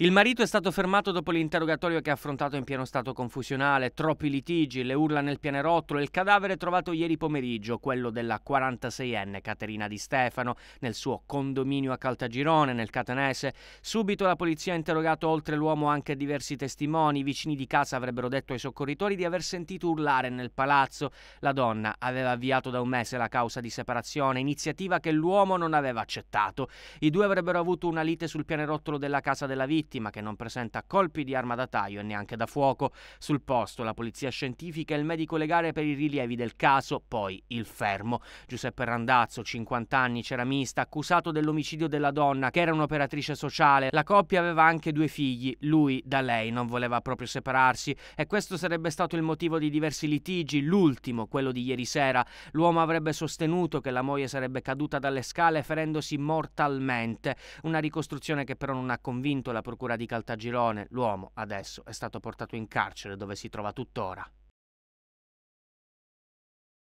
Il marito è stato fermato dopo l'interrogatorio che ha affrontato in pieno stato confusionale, troppi litigi, le urla nel pianerottolo e il cadavere trovato ieri pomeriggio, quello della 46enne Caterina Di Stefano, nel suo condominio a Caltagirone, nel Catanese. Subito la polizia ha interrogato oltre l'uomo anche diversi testimoni, i vicini di casa avrebbero detto ai soccorritori di aver sentito urlare nel palazzo. La donna aveva avviato da un mese la causa di separazione, iniziativa che l'uomo non aveva accettato. I due avrebbero avuto una lite sul pianerottolo della casa della vittima, vittima che non presenta colpi di arma da taglio e neanche da fuoco. Sul posto la polizia scientifica e il medico legale per i rilievi del caso, poi il fermo. Giuseppe Randazzo, 50 anni, ceramista, accusato dell'omicidio della donna, che era un'operatrice sociale. La coppia aveva anche due figli, lui da lei non voleva proprio separarsi e questo sarebbe stato il motivo di diversi litigi, l'ultimo, quello di ieri sera. L'uomo avrebbe sostenuto che la moglie sarebbe caduta dalle scale ferendosi mortalmente, una ricostruzione che però non ha convinto la procura procura di Caltagirone l'uomo adesso è stato portato in carcere dove si trova tuttora.